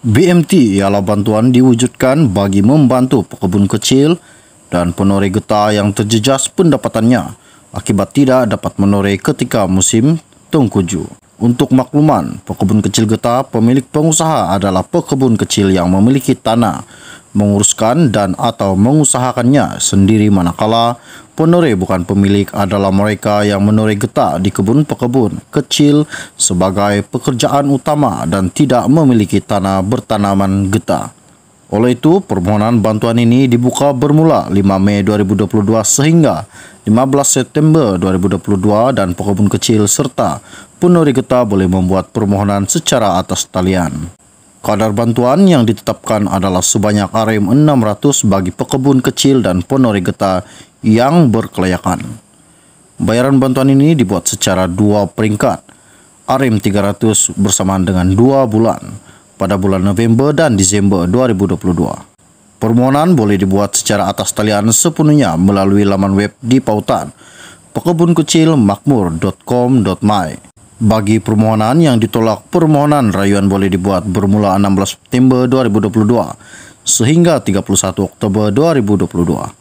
BMT ialah bantuan diwujudkan bagi membantu pekebun kecil dan penore getah yang terjejas pendapatannya akibat tidak dapat menore ketika musim tungkuju. Untuk makluman, pekebun kecil getah pemilik pengusaha adalah pekebun kecil yang memiliki tanah, menguruskan dan atau mengusahakannya sendiri manakala penoreh bukan pemilik adalah mereka yang menoreh getah di kebun pekebun kecil sebagai pekerjaan utama dan tidak memiliki tanah bertanaman getah. Oleh itu, permohonan bantuan ini dibuka bermula 5 Mei 2022 sehingga 15 September 2022 dan pekebun kecil serta penuri getah boleh membuat permohonan secara atas talian. Kadar bantuan yang ditetapkan adalah sebanyak RM 600 bagi pekebun kecil dan penori getah yang berkelayakan. Bayaran bantuan ini dibuat secara dua peringkat, RM 300 bersamaan dengan dua bulan, pada bulan November dan Desember 2022. Permohonan boleh dibuat secara atas talian sepenuhnya melalui laman web di pautan pekebunkecilmakmur.com.my. Bagi permohonan yang ditolak, permohonan rayuan boleh dibuat bermula 16 September 2022 sehingga 31 Oktober 2022.